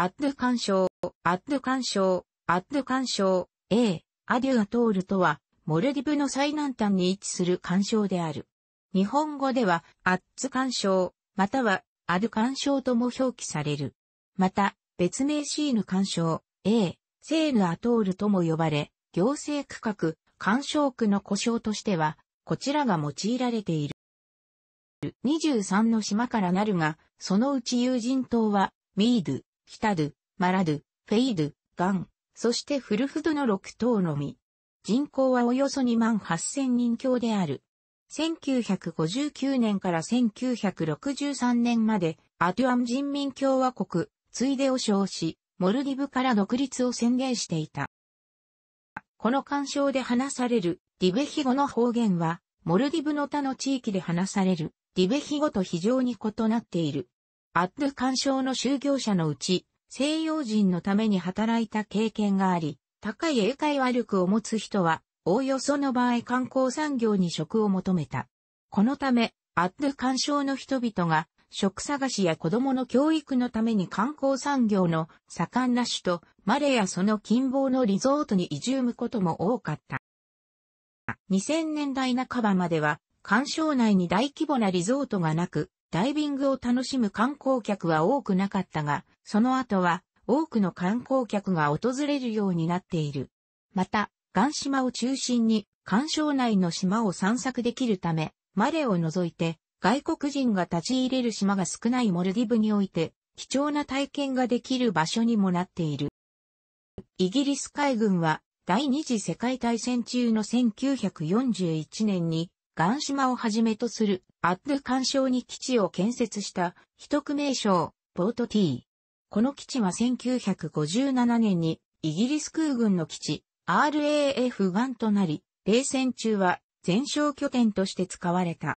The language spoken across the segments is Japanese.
アッドゥ干渉、アッドゥ干渉、アッドゥ干渉、A、アデュアトールとは、モルディブの最南端に位置する干渉である。日本語では、アッツ干渉、または、アド干渉とも表記される。また、別名シーヌ干渉、A、セーヌアトールとも呼ばれ、行政区画、干渉区の故障としては、こちらが用いられている。23の島からなるが、そのうち友人島は、ミード、ヒタル、マラル、フェイル、ガン、そしてフルフドの6頭のみ。人口はおよそ2万8000人強である。1959年から1963年まで、アトゥアン人民共和国、ついでを称し、モルディブから独立を宣言していた。この干渉で話されるディベヒ語の方言は、モルディブの他の地域で話されるディベヒ語と非常に異なっている。アッドゥ干渉の就業者のうち、西洋人のために働いた経験があり、高い英会話力を持つ人は、おおよその場合観光産業に職を求めた。このため、アッドゥ干渉の人々が、職探しや子供の教育のために観光産業の盛んな首都、マレやその近傍のリゾートに移住むことも多かった。2000年代半ばまでは、干渉内に大規模なリゾートがなく、ダイビングを楽しむ観光客は多くなかったが、その後は多くの観光客が訪れるようになっている。また、岩島を中心に、干渉内の島を散策できるため、マレを除いて、外国人が立ち入れる島が少ないモルディブにおいて、貴重な体験ができる場所にもなっている。イギリス海軍は、第二次世界大戦中の1941年に、ガン島をはじめとするアッドゥ干渉に基地を建設した一区名称、ポート T。この基地は1957年にイギリス空軍の基地 RAF ガンとなり、冷戦中は全哨拠点として使われた。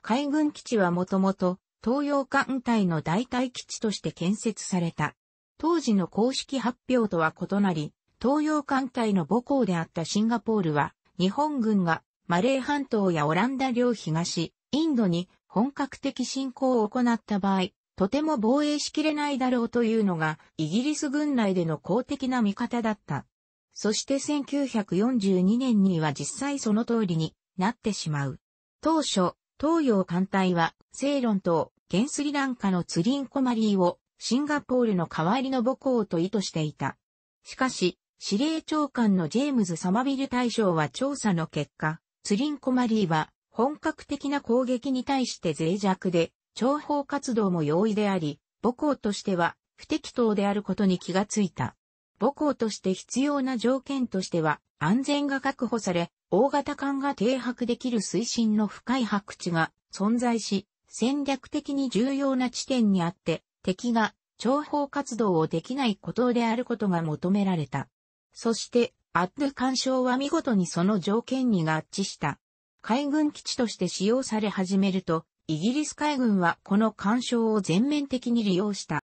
海軍基地はもともと東洋艦隊の代替基地として建設された。当時の公式発表とは異なり、東洋艦隊の母校であったシンガポールは、日本軍がマレー半島やオランダ領東、インドに本格的侵攻を行った場合、とても防衛しきれないだろうというのが、イギリス軍内での公的な見方だった。そして1942年には実際その通りになってしまう。当初、東洋艦隊は、セイロン島、原スリランカのツリンコマリーを、シンガポールの代わりの母校と意図していた。しかし、司令長官のジェームズ・サマビル大将は調査の結果、ツリンコマリーは本格的な攻撃に対して脆弱で、諜報活動も容易であり、母校としては不適当であることに気がついた。母校として必要な条件としては、安全が確保され、大型艦が停泊できる水深の深い白地が存在し、戦略的に重要な地点にあって、敵が諜報活動をできないことであることが求められた。そして、アッド干渉は見事にその条件に合致した。海軍基地として使用され始めると、イギリス海軍はこの干渉を全面的に利用した。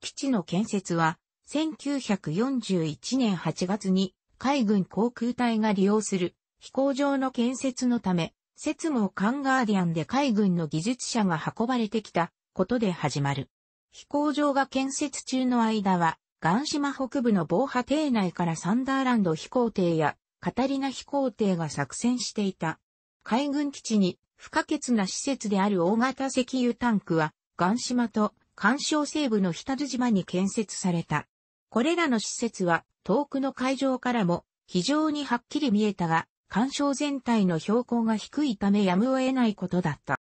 基地の建設は、1941年8月に海軍航空隊が利用する飛行場の建設のため、設務カンガーディアンで海軍の技術者が運ばれてきたことで始まる。飛行場が建設中の間はガン島北部の防波堤内からサンダーランド飛行艇やカタリナ飛行艇が作戦していた。海軍基地に不可欠な施設である大型石油タンクは、ガン島と干渉西部の北津島に建設された。これらの施設は遠くの海上からも非常にはっきり見えたが、干渉全体の標高が低いためやむを得ないことだった。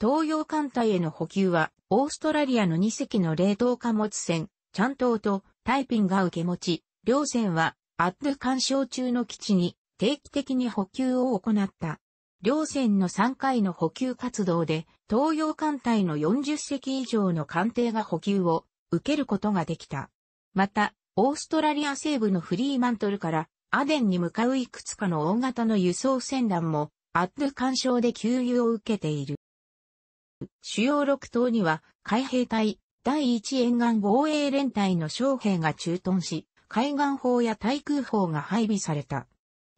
東洋艦隊への補給は、オーストラリアの2隻の冷凍貨物船、チャン島とタイピンが受け持ち、両船はアッド干渉中の基地に定期的に補給を行った。両船の3回の補給活動で、東洋艦隊の40隻以上の艦艇が補給を受けることができた。また、オーストラリア西部のフリーマントルからアデンに向かういくつかの大型の輸送船団も、アッド干渉で給油を受けている。主要6島には海兵隊、第一沿岸防衛連隊の将兵が駐屯し、海岸砲や対空砲が配備された。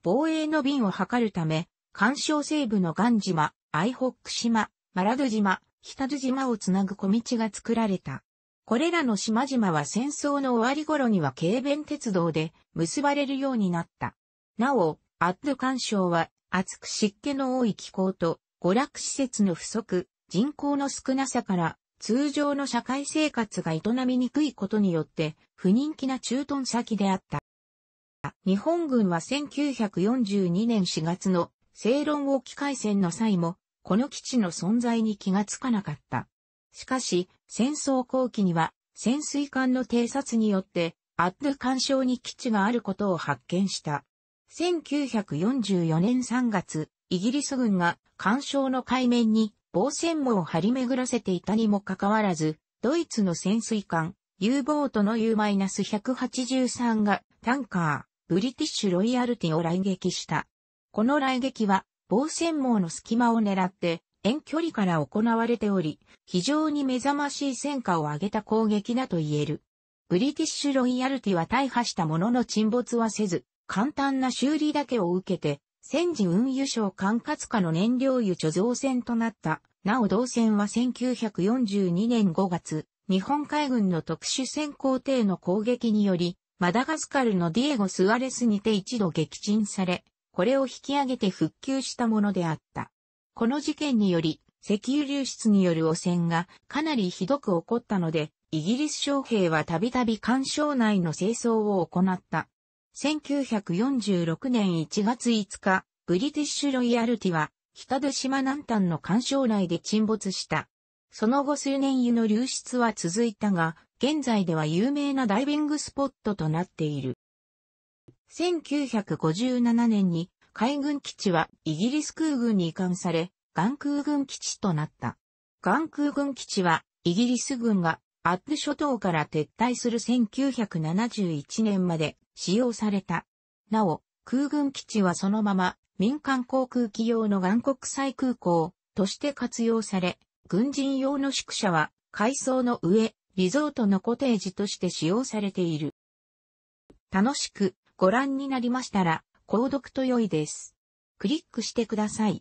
防衛の便を図るため、干渉西部のガン島、アイホック島、マラド島、ヒタ島をつなぐ小道が作られた。これらの島々は戦争の終わり頃には軽便鉄道で結ばれるようになった。なお、アッド干渉は暑く湿気の多い気候と娯楽施設の不足、人口の少なさから通常の社会生活が営みにくいことによって不人気な駐屯先であった。日本軍は1942年4月の正論沖海戦の際も、この基地の存在に気がつかなかった。しかし、戦争後期には、潜水艦の偵察によって、アッド干渉に基地があることを発見した。1944年3月、イギリス軍が干渉の海面に防線網を張り巡らせていたにもかかわらず、ドイツの潜水艦、U ボートの U-183 がタンカー、ブリティッシュロイヤルティを来撃した。この来撃は防線網の隙間を狙って遠距離から行われており、非常に目覚ましい戦果を上げた攻撃だと言える。ブリティッシュロイヤルティは大破したものの沈没はせず、簡単な修理だけを受けて、戦時運輸省管轄下の燃料油貯蔵船となった。なお同船は1942年5月、日本海軍の特殊潜航艇の攻撃により、マダガスカルのディエゴ・スアレスにて一度撃沈され、これを引き上げて復旧したものであった。この事件により、石油流出による汚染がかなりひどく起こったので、イギリス将兵はたびたび干渉内の清掃を行った。1946年1月5日、ブリティッシュロイヤルティは、北出島南端の干渉内で沈没した。その後数年湯の流出は続いたが、現在では有名なダイビングスポットとなっている。1957年に海軍基地はイギリス空軍に移管され、岩空軍基地となった。岩空軍基地はイギリス軍がアップ諸島から撤退する1971年まで使用された。なお、空軍基地はそのまま民間航空機用の岩国際空港として活用され、軍人用の宿舎は海藻の上、リゾートのコテージとして使用されている。楽しくご覧になりましたら、購読と良いです。クリックしてください。